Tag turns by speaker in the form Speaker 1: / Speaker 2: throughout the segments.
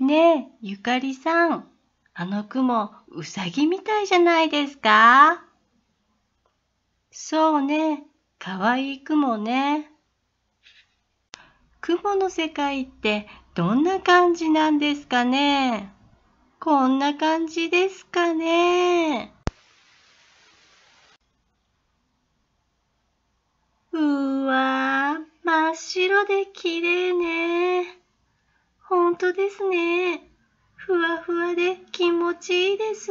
Speaker 1: ねえ、ゆかりさん。あの雲、うさぎみたいじゃないですかそうね、かわいい雲ね。雲の世界ってどんな感じなんですかねこんな感じですかねうわ真っ白で綺麗ね。ほんとですね。ふわふわで気持ちいいです。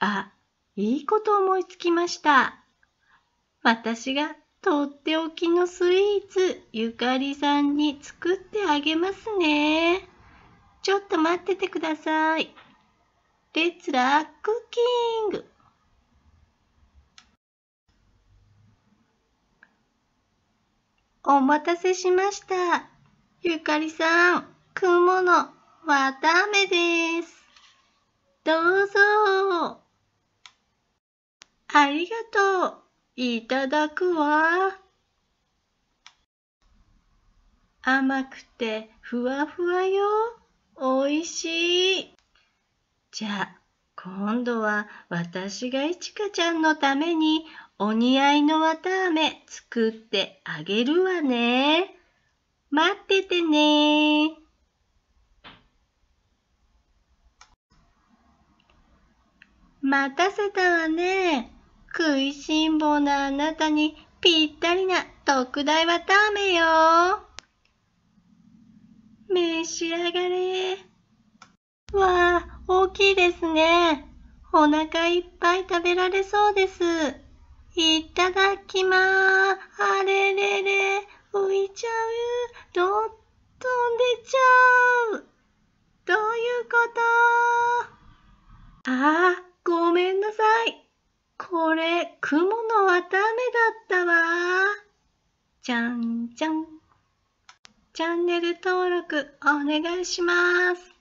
Speaker 1: あ、いいこと思いつきました。私がとっておきのスイーツゆかりさんに作ってあげますね。ちょっと待っててください。レッツラークッキングお待たせしました。ゆかりさん、雲のわたあめです。どうぞ。ありがとう。いただくわ。甘くてふわふわよ。おいしい。じゃあ、今度は私がいちかちゃんのためにお似合いのわたあめ作ってあげるわね。待っててね待たせたわね。食いしん坊なあなたにぴったりな特大わたあめよ。召し上がれ。わあ、大きいですね。お腹いっぱい食べられそうです。いただきまーあれれれ浮いちゃうど飛んでちゃうどういうことあーごめんなさいこれ雲の綿飴だったわじゃんじゃんチャンネル登録お願いします